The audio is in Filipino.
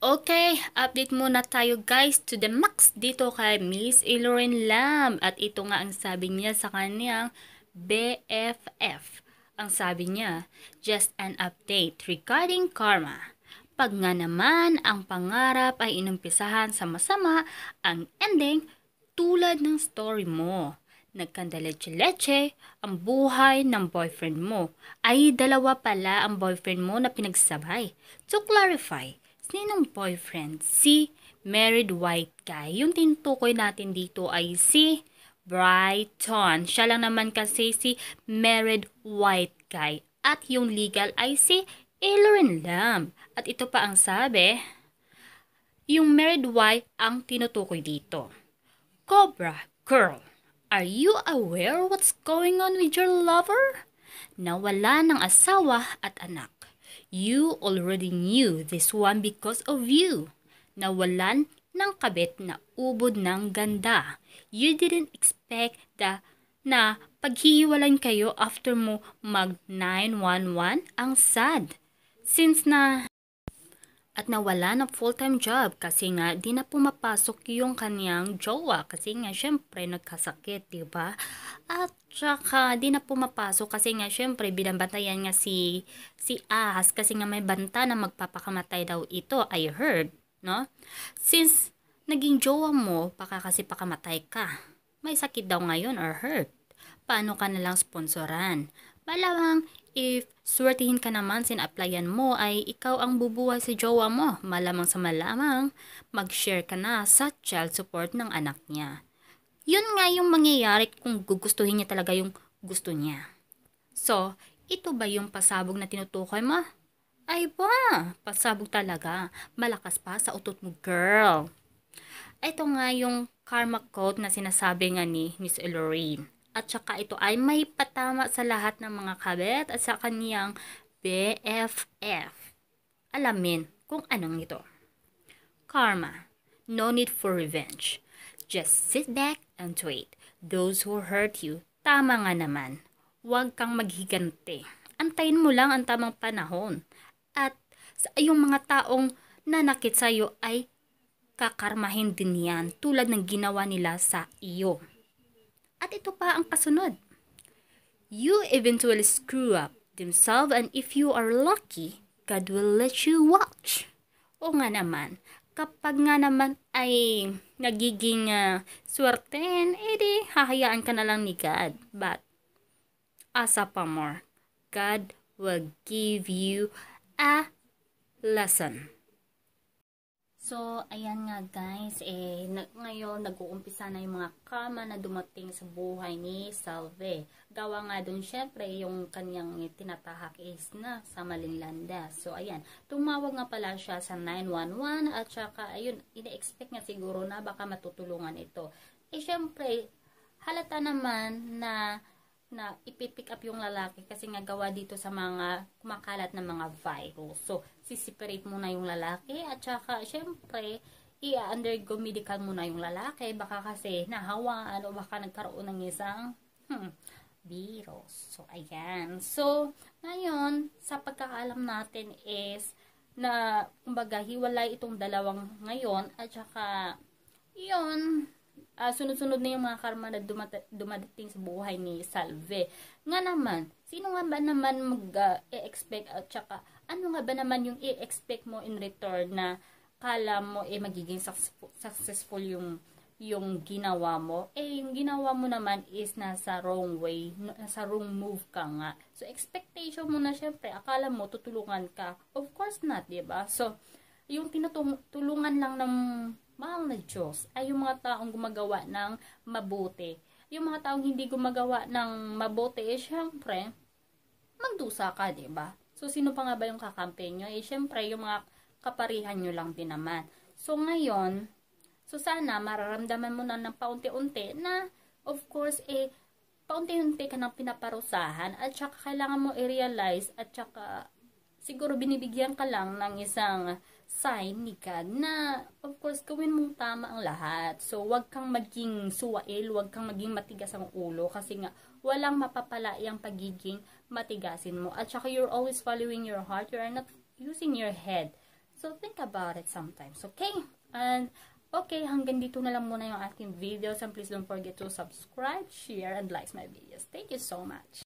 Okay, update muna tayo guys to the max dito kay Miss Ilorin Lam. At ito nga ang sabi niya sa kanyang BFF. Ang sabi niya, just an update regarding karma. Pag nga naman ang pangarap ay inumpisahan sa masama, ang ending tulad ng story mo. Nagkandaleche-leche ang buhay ng boyfriend mo. Ay dalawa pala ang boyfriend mo na pinagsabay. To clarify, ninong boyfriend, si married white guy. Yung tinutukoy natin dito ay si Brighton. Siya lang naman kasi si married white guy. At yung legal ay si Ailorin Lam. At ito pa ang sabi, yung married wife ang tinutukoy dito. Cobra Girl, are you aware what's going on with your lover? Nawala ng asawa at anak. You already knew this one because of you. Nawalan ng kabit na ubod ng ganda. You didn't expect the na paghihiwalan kayo after mo mag 911 ang sad. Since na at nawala ng full-time job kasi nga di na pumapasok yung kaniyang jowa kasi nga syempre nagkasakit, di ba? At saka di na pumapasok kasi nga syempre binabantayan nga si si Ahas kasi nga may banta na magpapakamatay daw ito, I heard, no? Since naging jowa mo, baka kasi pakamatay ka. May sakit daw ngayon or hurt. Paano ka nalang sponsoran? Malawang If suwertihin ka naman sin-applyan mo ay ikaw ang bubuhay si jowa mo, malamang sa malamang, mag-share ka na sa child support ng anak niya. Yun nga yung mangyayari kung gugustuhin niya talaga yung gusto niya. So, ito ba yung pasabog na tinutukoy mo? Ay ba, pasabog talaga. Malakas pa sa utot mo, girl. Ito nga yung karma code na sinasabi nga ni Miss Elorine at saka ito ay may patama sa lahat ng mga kabet at sa kaniyang BFF. Alamin kung anong ito. Karma. No need for revenge. Just sit back and wait. Those who hurt you, tama nga naman. Huwag kang maghigante. Antayin mo lang ang tamang panahon. At sa iyong mga taong nanakit sa iyo ay kakarmahin din yan tulad ng ginawa nila sa iyo. At ito pa ang kasunod. You eventually screw up themselves and if you are lucky, God will let you watch. O nga naman, kapag nga naman ay nagiging uh, ah, swerten, edi hahayaan ka na lang ni God. But, asa pa more, God will give you a lesson. So, ayan nga guys, eh, na ngayon nag-uumpisa na yung mga kama na dumating sa buhay ni Salve. Gawa nga dun syempre yung kanyang tinatahak is na sa Malinlanda. So, ayan, tumawag nga pala siya sa 911 at saka, ayun, ina-expect nga siguro na baka matutulungan ito. Eh, syempre, halata naman na na ipipick up yung lalaki kasi nga gawa dito sa mga kumakalat na mga virus. So, sisiparate muna yung lalaki at saka, syempre, i-undergo medical muna yung lalaki. Baka kasi nahawaan o baka nagkaroon ng isang hmm, virus. So, ayan. So, ngayon, sa pagkakaalam natin is na, kumbaga, hiwalay itong dalawang ngayon at saka, yun, uh, sunod-sunod na yung mga karma na dumadating sa buhay ni Salve. Nga naman, sino nga ba naman mag-expect uh, at saka ano nga ba naman yung i-expect mo in return na kala mo eh magiging successful yung yung ginawa mo, eh yung ginawa mo naman is nasa wrong way, nasa wrong move ka nga. So, expectation mo na syempre, akala mo tutulungan ka. Of course not, di ba So, yung tinutulungan lang ng mahal na Diyos ay yung mga taong gumagawa ng mabuti. Yung mga taong hindi gumagawa ng mabuti, eh, syempre, magdusa ka, ba diba? So, sino pa nga ba yung kakampi nyo? Eh, syempre, yung mga kaparihan nyo lang din naman. So, ngayon, so sana mararamdaman mo na ng paunti-unti na, of course, eh, paunti-unti ka ng pinaparusahan at saka kailangan mo i-realize at saka siguro binibigyan ka lang ng isang sign ni God na of course gawin mong tama ang lahat. So wag kang maging suwail, wag kang maging matigas ang ulo kasi nga walang mapapala yung pagiging matigasin mo. At saka you're always following your heart, you are not using your head. So think about it sometimes, okay? And okay, hanggang dito na lang muna yung ating video. So, please don't forget to subscribe, share, and like my videos. Thank you so much.